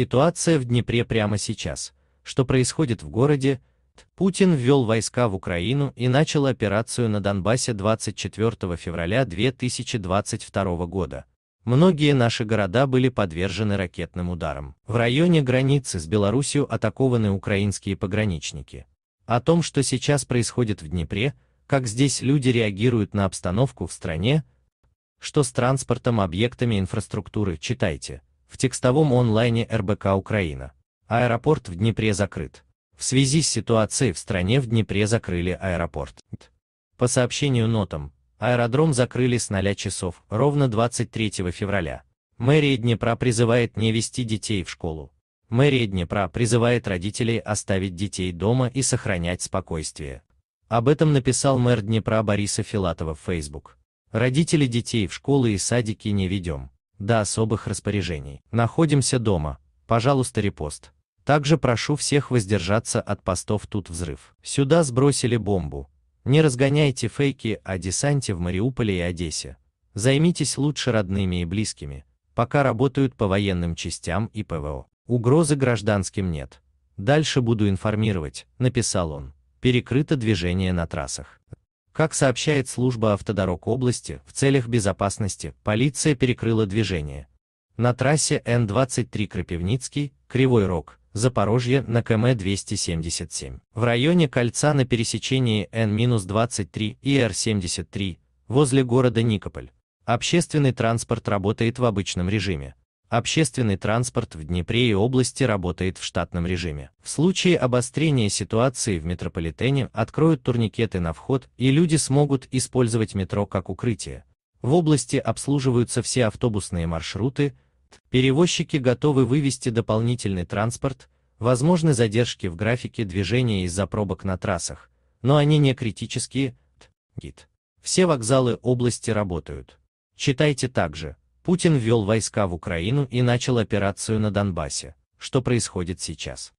Ситуация в Днепре прямо сейчас. Что происходит в городе? Путин ввел войска в Украину и начал операцию на Донбассе 24 февраля 2022 года. Многие наши города были подвержены ракетным ударам. В районе границы с Белоруссией атакованы украинские пограничники. О том, что сейчас происходит в Днепре, как здесь люди реагируют на обстановку в стране, что с транспортом, объектами инфраструктуры, читайте. В текстовом онлайне РБК Украина. Аэропорт в Днепре закрыт. В связи с ситуацией в стране в Днепре закрыли аэропорт. По сообщению нотам, аэродром закрыли с 0 часов ровно 23 февраля. Мэрия Днепра призывает не вести детей в школу. Мэрия Днепра призывает родителей оставить детей дома и сохранять спокойствие. Об этом написал мэр Днепра Бориса Филатова в Facebook. Родители детей в школы и садики не ведем до особых распоряжений. Находимся дома. Пожалуйста, репост. Также прошу всех воздержаться от постов тут взрыв. Сюда сбросили бомбу. Не разгоняйте фейки о десанте в Мариуполе и Одессе. Займитесь лучше родными и близкими, пока работают по военным частям и ПВО. Угрозы гражданским нет. Дальше буду информировать, написал он. Перекрыто движение на трассах. Как сообщает служба автодорог области, в целях безопасности полиция перекрыла движение. На трассе Н-23 Крапивницкий, Кривой Рог, Запорожье на КМ 277. В районе кольца на пересечении Н-23 и Р-73, возле города Никополь, общественный транспорт работает в обычном режиме. Общественный транспорт в Днепре и области работает в штатном режиме. В случае обострения ситуации в метрополитене откроют турникеты на вход и люди смогут использовать метро как укрытие. В области обслуживаются все автобусные маршруты, перевозчики готовы вывести дополнительный транспорт, возможны задержки в графике движения из-за пробок на трассах, но они не критические, гид. Все вокзалы области работают. Читайте также. Путин ввел войска в Украину и начал операцию на Донбассе. Что происходит сейчас?